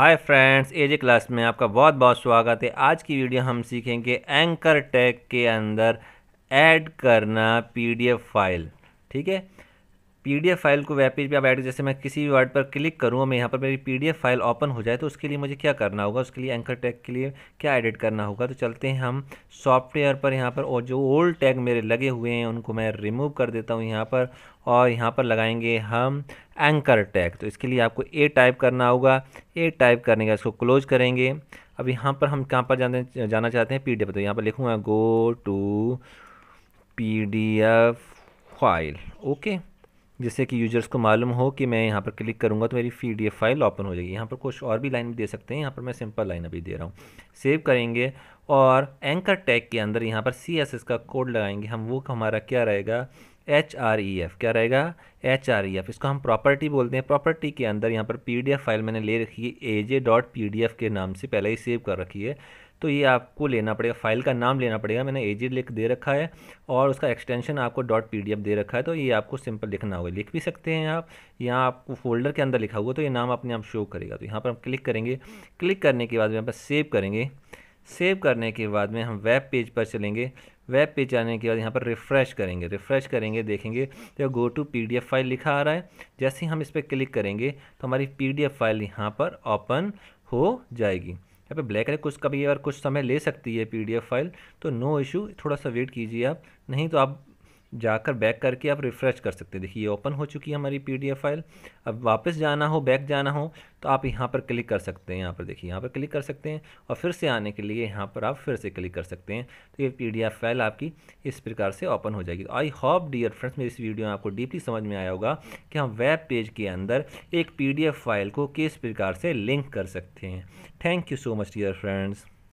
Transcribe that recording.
hi friends एजे class में आपका बहुत बहुत स्वागत है आज की वीडियो हम सीखेंगे एंकर टैग के अंदर ऐड करना पीडीएफ फाइल ठीक है पीडीएफ फाइल को वेब पेज पर आप ऐड जैसे मैं किसी भी वर्ड पर क्लिक करूँ मैं यहाँ पर मेरी पीडीएफ फाइल ओपन हो जाए तो उसके लिए मुझे क्या करना होगा उसके लिए एंकर टैग के लिए क्या एडिट करना होगा तो चलते हैं हम सॉफ्टवेयर पर यहाँ पर और जो ओल्ड टैग मेरे लगे हुए हैं उनको मैं रिमूव कर देता हूँ यहाँ पर और यहाँ पर लगाएंगे हम एंकर टैग तो इसके लिए आपको ए टाइप करना होगा ए टाइप करने का इसको क्लोज करेंगे अब यहाँ पर हम कहाँ पर जाने जाना चाहते हैं पी डी एफ तो यहाँ पर लिखूँगा go to P D F file okay जिससे कि यूजर्स को मालूम हो कि मैं यहाँ पर क्लिक करूँगा तो मेरी P D F file open हो जाएगी यहाँ पर कुछ और भी लाइन भी दे सकते हैं यहाँ पर मैं सिंपल लाइन अभी दे रहा हूँ सेव करेंगे और एंकर टैग के अंदर यहाँ पर सी एस एस का कोड लगाएंगे हम वो हमारा क्या रहेगा एच आर ई एफ़ क्या रहेगा एच आर ई एफ़ इसको हम प्रॉपर्टी बोलते हैं प्रॉपर्टी के अंदर यहाँ पर पी डी एफ फाइल मैंने ले रखी है A J dot P D F के नाम से पहले ही सेव कर रखी है तो ये आपको लेना पड़ेगा फाइल का नाम लेना पड़ेगा मैंने ए जी लिख दे रखा है और उसका एक्सटेंशन आपको डॉट पी डी एफ दे रखा है तो ये आपको सिंपल लिखना होगा लिख भी सकते हैं आप यहाँ आपको फोल्डर के अंदर लिखा हुआ तो ये नाम अपने आप शो करेगा तो यहाँ पर हम क्लिक करेंगे क्लिक करने के बाद यहाँ पर सेव करेंगे सेव करने के बाद में हम वेब पेज पर चलेंगे वेब पेज आने के बाद यहाँ पर रिफ़्रेश करेंगे रिफ़्रेश करेंगे देखेंगे तो गो टू पीडीएफ फाइल लिखा आ रहा है जैसे ही हम इस पर क्लिक करेंगे तो हमारी पीडीएफ फाइल यहाँ पर ओपन हो जाएगी यहाँ पे ब्लैक है कुछ कभी और कुछ समय ले सकती है पीडीएफ फाइल तो नो इशू थोड़ा सा वेट कीजिए आप नहीं तो आप जाकर बैक करके आप रिफ़्रेश कर सकते हैं देखिए ये ओपन हो चुकी है हमारी पीडीएफ फाइल अब वापस जाना हो बैक जाना हो तो आप यहाँ पर क्लिक कर सकते हैं यहाँ पर देखिए यहाँ पर क्लिक कर सकते हैं और फिर से आने के लिए यहाँ पर आप फिर से क्लिक कर सकते हैं तो ये पीडीएफ फाइल आपकी इस प्रकार से ओपन हो जाएगी आई होप डियर फ्रेंड्स मेरी इस वीडियो में आपको डीपली समझ में आया होगा कि हम वेब पेज के अंदर एक पी फाइल को किस प्रकार से लिंक कर सकते हैं thank you so much dear friends